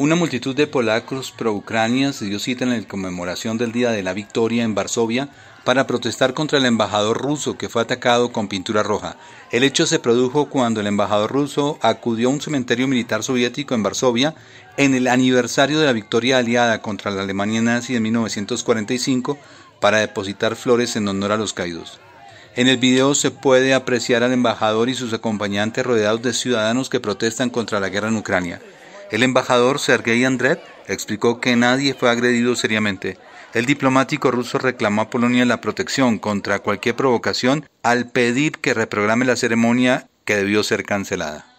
Una multitud de polacos pro-Ucrania se dio cita en la conmemoración del Día de la Victoria en Varsovia para protestar contra el embajador ruso que fue atacado con pintura roja. El hecho se produjo cuando el embajador ruso acudió a un cementerio militar soviético en Varsovia en el aniversario de la victoria aliada contra la Alemania nazi de 1945 para depositar flores en honor a los caídos. En el video se puede apreciar al embajador y sus acompañantes rodeados de ciudadanos que protestan contra la guerra en Ucrania. El embajador Sergei Andret explicó que nadie fue agredido seriamente. El diplomático ruso reclamó a Polonia la protección contra cualquier provocación al pedir que reprograme la ceremonia que debió ser cancelada.